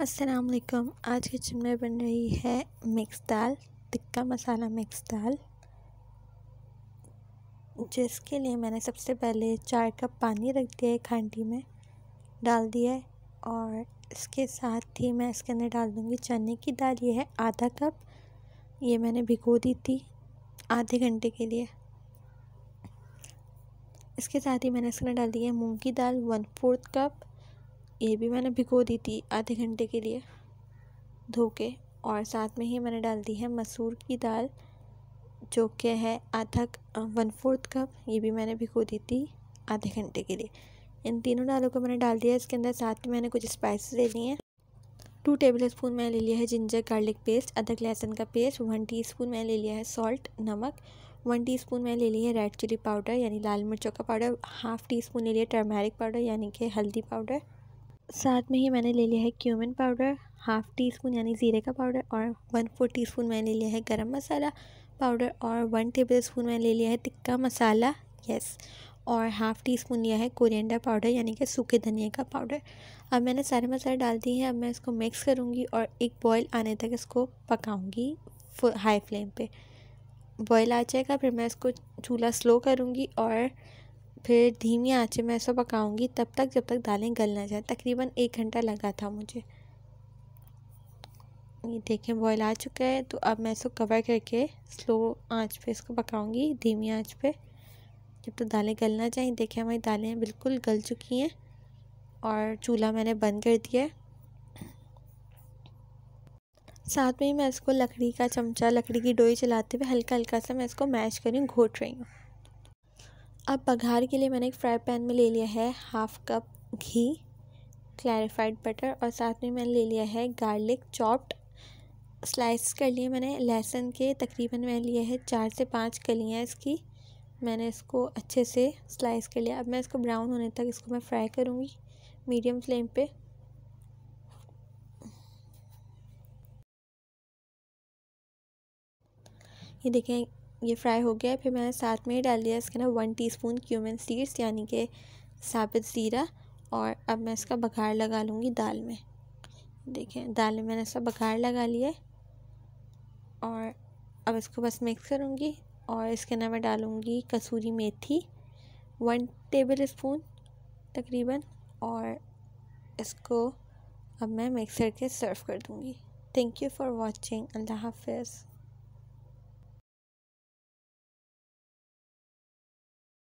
अस्सलाम वालेकुम आज किचन में बन रही है मिक्स दाल टिक्का मसाला मिक्स दाल जिसके लिए मैंने सबसे पहले चार कप पानी रख दिया है खांडी में डाल दिया है और इसके साथ ही मैं इसके अंदर डाल दूँगी चने की दाल ये है आधा कप ये मैंने भिगो दी थी आधे घंटे के लिए इसके साथ ही मैंने इसके अंदर डाल दिया है मूँग की दाल वन फोर्थ कप ये भी मैंने भिगो दी थी आधे घंटे के लिए धो के और साथ में ही मैंने डाल दी है मसूर की दाल जो कि है आधा वन फोर्थ कप ये भी मैंने भिगो दी थी आधे घंटे के लिए इन तीनों दालों को मैंने डाल दिया इसके अंदर साथ में मैंने कुछ स्पाइसेस ले लिए हैं टू टेबल स्पून मैंने ले लिया है जिंजर गार्लिक पेस्ट अदरक लहसन का पेस्ट वन टीस्पून मैंने ले लिया है सॉल्ट नमक वन टीस्पून मैंने ले लिया है रेड चिली पाउडर यानी लाल मिर्चों का पाउडर हाफ़ टी स्पून ले लिया टर्मेरिक पाउडर यानी कि हल्दी पाउडर साथ में ही मैंने ले लिया है cumin powder half teaspoon यानी ज़ीरे का पाउडर और वन फोर टी स्पून मैंने ले लिया है गरम मसाला पाउडर और वन टेबल स्पून मैंने ले लिया है टिक्का मसाला यस और हाफ़ टी स्पून लिया है कोरिएंडर पाउडर यानी कि सूखे धनिया का पाउडर अब मैंने सारे मसाले डाल दिए हैं अब मैं इसको मिक्स करूँगी और एक बॉयल आने तक इसको पकाऊँगी हाई फ्लेम पर बॉयल आ जाएगा फिर मैं इसको चूल्हा स्लो करूँगी और फिर धीमी आँच में इसको पकाऊंगी तब तक जब तक दालें गल ना जाए तकरीबन एक घंटा लगा था मुझे ये देखें बॉयल आ चुका है तो अब मैं इसको कवर करके स्लो आंच पे इसको पकाऊंगी धीमी आंच पे जब तक तो दालें गल ना जाएँ देखें हमारी दालें बिल्कुल गल चुकी हैं और चूल्हा मैंने बंद कर दिया है साथ में ही मैं इसको लकड़ी का चमचा लकड़ी की डोई चलाते हुए हल्का हल्का सा मैं इसको मैश करी घोट रही हूँ अब बघार के लिए मैंने एक फ्राई पैन में ले लिया है हाफ़ कप घी क्लैरिफाइड बटर और साथ में मैंने ले लिया है गार्लिक चॉप्ड स्लाइस कर लिए मैंने लहसुन के तकरीबन मैंने लिए है चार से पाँच कलियाँ इसकी मैंने इसको अच्छे से स्लाइस कर लिया अब मैं इसको ब्राउन होने तक इसको मैं फ्राई करूँगी मीडियम फ्लेम पे ये देखें ये फ्राई हो गया फिर मैंने साथ में ही डाल दिया इसके ना वन टीस्पून क्यूमिन सीड्स यानी कि साबित ज़ीरा और अब मैं इसका बघार लगा लूँगी दाल में देखें दाल में मैंने इसका बघार लगा लिया और अब इसको बस मिक्स करूँगी और इसके ना मैं डालूँगी कसूरी मेथी वन टेबल स्पून तकरीबन और इसको अब मैं मिक्सर के सर्व कर दूँगी थैंक यू फॉर वॉचिंग अल्लाह हाफिज़